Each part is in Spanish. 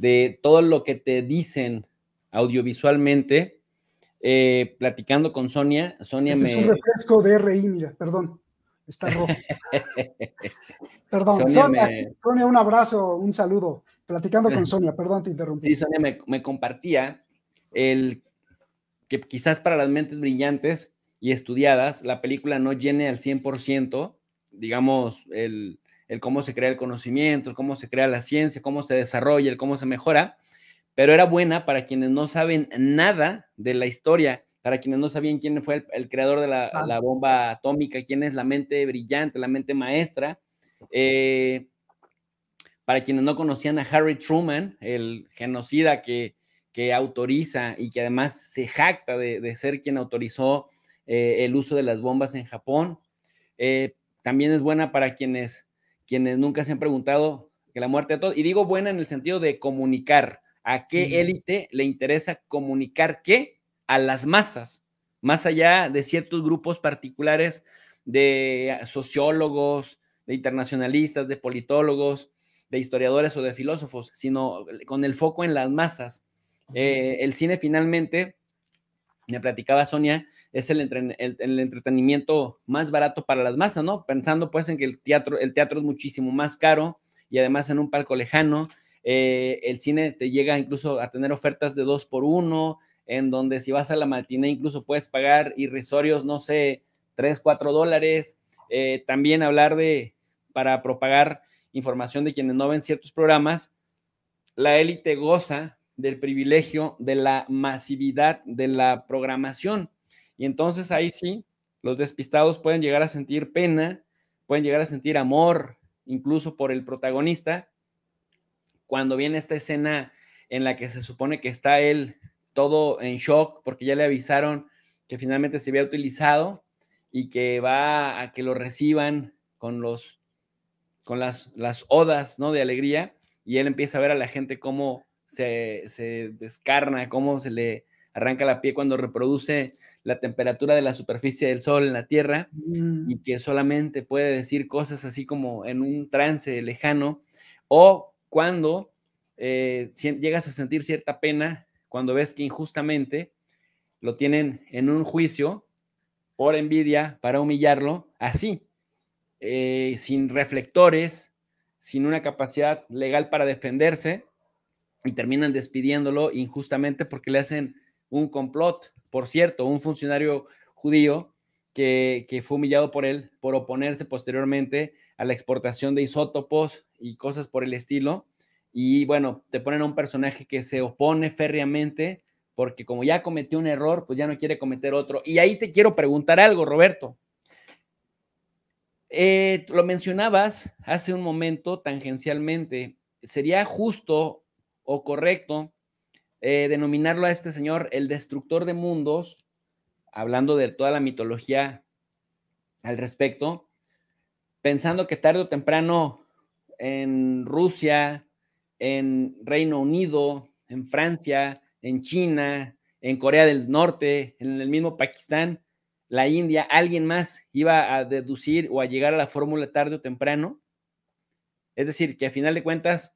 de todo lo que te dicen audiovisualmente. Eh, platicando con Sonia, Sonia me... Este es un refresco de RI, mira, perdón. Está rojo. perdón, Sonia, un abrazo, un saludo. Platicando con Sonia, perdón, te interrumpí. Sí, Sonia me, me compartía el que quizás para las mentes brillantes y estudiadas, la película no llene al 100%, digamos, el, el cómo se crea el conocimiento, el cómo se crea la ciencia, cómo se desarrolla, el cómo se mejora, pero era buena para quienes no saben nada de la historia, para quienes no sabían quién fue el, creador de la, bomba atómica, quién es la mente brillante, la mente maestra. Eh, para quienes no conocían a Harry Truman, el genocida que, autoriza y que además se jacta de, ser quien autorizó eh, el uso de las bombas en Japón. Eh, también es buena para quienes quienes nunca se han preguntado que la muerte de todos, y digo buena en el sentido de comunicar, ¿a qué élite le interesa comunicar qué? A las masas, más allá de ciertos grupos particulares de sociólogos, de internacionalistas, de politólogos, de historiadores o de filósofos, sino con el foco en las masas. Eh, el cine finalmente me platicaba Sonia, es el, entretenimiento más barato para las masas, ¿no? Pensando pues en que el teatro, el teatro es muchísimo más caro y además en un palco lejano, eh, el cine te llega incluso a tener ofertas de dos por uno, en donde si vas a la matiné incluso puedes pagar irrisorios, no sé, tres, cuatro dólares. Eh, también hablar de, para propagar información de quienes no ven ciertos programas, la élite goza del privilegio, de la masividad, de la programación. Y entonces ahí sí, los despistados pueden llegar a sentir pena, pueden llegar a sentir amor, incluso por el protagonista, cuando viene esta escena en la que se supone que está él todo en shock porque ya le avisaron que finalmente se había utilizado y que va a que lo reciban con los con las, las odas, ¿no? De alegría y él empieza a ver a la gente como se, descarna, cómo se le arranca la piel cuando reproduce la temperatura de la superficie del sol en la Tierra mm. y que solamente puede decir cosas así como en un trance lejano o cuando eh, llegas a sentir cierta pena cuando ves que injustamente lo tienen en un juicio por envidia para humillarlo así, eh, sin reflectores, sin una capacidad legal para defenderse y terminan despidiéndolo injustamente porque le hacen un complot. Por cierto, un funcionario judío que, fue humillado por él por oponerse posteriormente a la exportación de isótopos y cosas por el estilo. Y bueno, te ponen a un personaje que se opone férreamente porque como ya cometió un error, pues ya no quiere cometer otro. Y ahí te quiero preguntar algo, Roberto. Eh, lo mencionabas hace un momento tangencialmente. ¿Sería justo o correcto eh, denominarlo a este señor el destructor de mundos, hablando de toda la mitología al respecto, pensando que tarde o temprano en Rusia, en Reino Unido, en Francia, en China, en Corea del Norte, en el mismo Pakistán, la India, alguien más iba a deducir o a llegar a la fórmula tarde o temprano. Es decir, que a final de cuentas,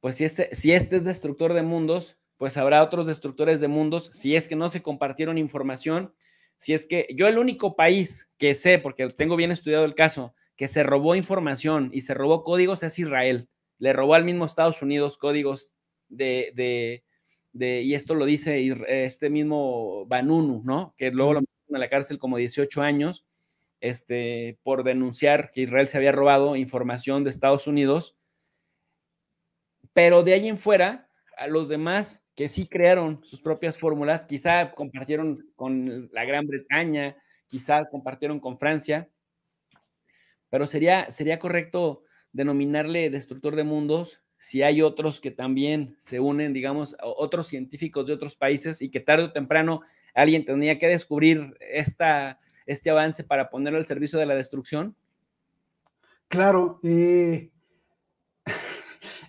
pues si este, si este es destructor de mundos, pues habrá otros destructores de mundos, si es que no se compartieron información, si es que yo el único país que sé, porque tengo bien estudiado el caso, que se robó información y se robó códigos es Israel. Le robó al mismo Estados Unidos códigos de, de, de y esto lo dice este mismo Banunu, ¿no? Que luego lo metieron a la cárcel como 18 años, este, por denunciar que Israel se había robado información de Estados Unidos pero de ahí en fuera, a los demás que sí crearon sus propias fórmulas, quizá compartieron con la Gran Bretaña, quizá compartieron con Francia, pero sería, sería correcto denominarle destructor de mundos si hay otros que también se unen, digamos, otros científicos de otros países y que tarde o temprano alguien tenía que descubrir esta, este avance para ponerlo al servicio de la destrucción? Claro, eh,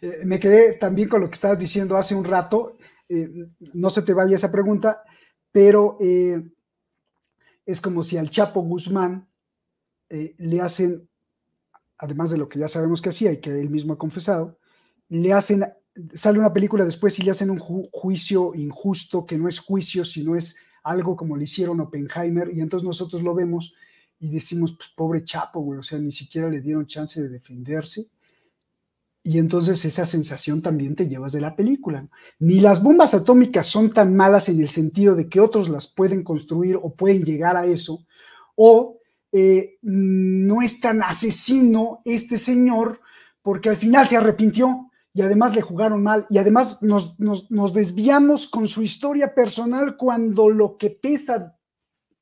eh, me quedé también con lo que estabas diciendo hace un rato, eh, no se te vaya esa pregunta, pero eh, es como si al Chapo Guzmán le hacen, además de lo que ya sabemos que hacía y que él mismo ha confesado, le hacen, sale una película después y le hacen un juicio injusto, que no es juicio, sino es algo como le hicieron Oppenheimer, y entonces nosotros lo vemos y decimos, pues pobre Chapo, o sea, ni siquiera le dieron chance de defenderse y entonces esa sensación también te llevas de la película. Ni las bombas atómicas son tan malas en el sentido de que otros las pueden construir o pueden llegar a eso, o eh, no es tan asesino este señor porque al final se arrepintió y además le jugaron mal y además nos desviamos con su historia personal cuando lo que pesa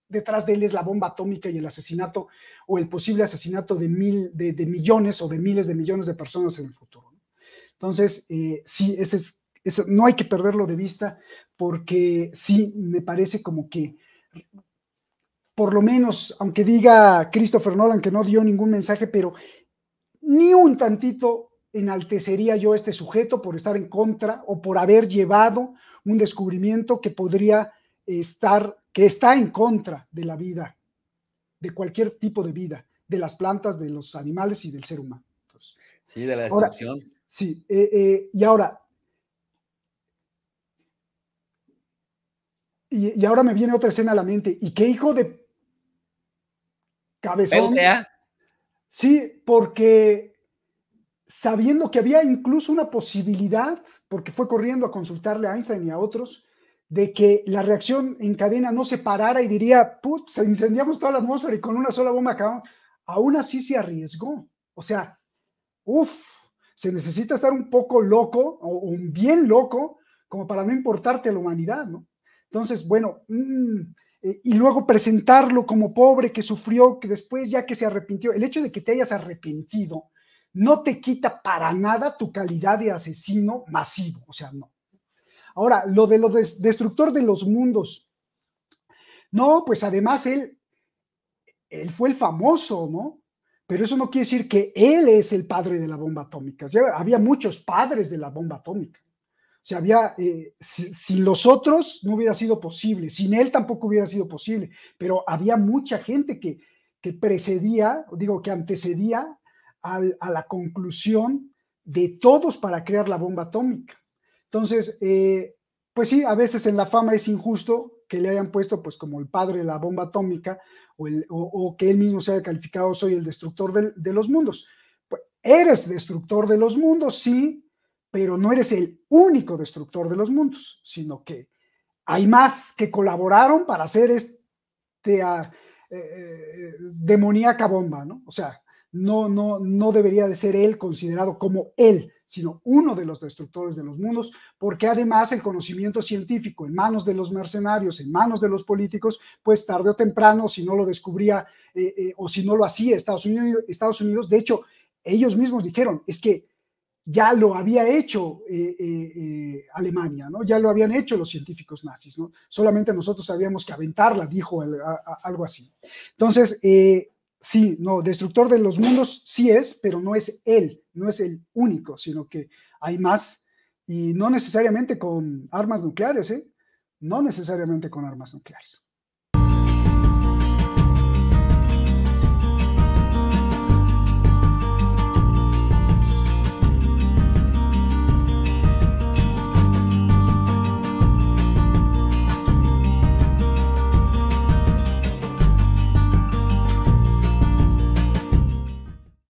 detrás de él es la bomba atómica y el asesinato o el posible asesinato de, mil, de, millones o de miles de millones de personas en el futuro. Entonces, eh, sí, ese es, eso no hay que perderlo de vista porque sí me parece como que, por lo menos, aunque diga Christopher Nolan que no dio ningún mensaje, pero ni un tantito enaltecería yo este sujeto por estar en contra o por haber llevado un descubrimiento que podría estar, que está en contra de la vida, de cualquier tipo de vida, de las plantas, de los animales y del ser humano. sí, de la destrucción. sí, eh, eh, y ahora, y, ahora me viene otra escena a la mente, y qué hijo de cabezón. Sí, porque sabiendo que había incluso una posibilidad, porque fue corriendo a consultarle a Einstein y a otros, de que la reacción en cadena no se parara y diría, putz, incendiamos toda la atmósfera y con una sola bomba acabamos. Aún así se arriesgó. O sea, uff, se necesita estar un poco loco o, un bien loco como para no importarte a la humanidad, ¿no? Entonces, bueno, mm, eh, y luego presentarlo como pobre que sufrió, que después ya que se arrepintió, el hecho de que te hayas arrepentido no te quita para nada tu calidad de asesino masivo, o sea, no. Ahora, lo de lo destructor de los mundos. No, pues además él, él fue el famoso, ¿no? Pero eso no quiere decir que él es el padre de la bomba atómica. había muchos padres de la bomba atómica. O sea, había, eh, sin los otros no hubiera sido posible, sin él tampoco hubiera sido posible, pero había mucha gente que, precedía, digo, que antecedía a la conclusión de todos para crear la bomba atómica. Entonces, eh, pues sí, a veces en la fama es injusto que le hayan puesto pues como el padre de la bomba atómica o, que él mismo sea calificado soy el destructor de, los mundos. Pues, eres destructor de los mundos, sí, pero no eres el único destructor de los mundos, sino que hay más que colaboraron para hacer esta ah, eh, eh, demoníaca bomba, ¿no? O sea, no, no, no debería de ser él considerado como él, sino uno de los destructores de los mundos, porque además el conocimiento científico en manos de los mercenarios, en manos de los políticos, pues tarde o temprano, si no lo descubría eh, eh, o si no lo hacía Estados Unidos, Estados Unidos, de hecho, ellos mismos dijeron, es que ya lo había hecho eh, Alemania, ¿no? Ya lo habían hecho los científicos nazis, ¿no? Solamente nosotros sabíamos que aventarla, dijo algo así. Entonces, Sí, no, destructor de los mundos sí es, pero no es él, no es el único, sino que hay más y no necesariamente con armas nucleares, ¿eh? No necesariamente con armas nucleares.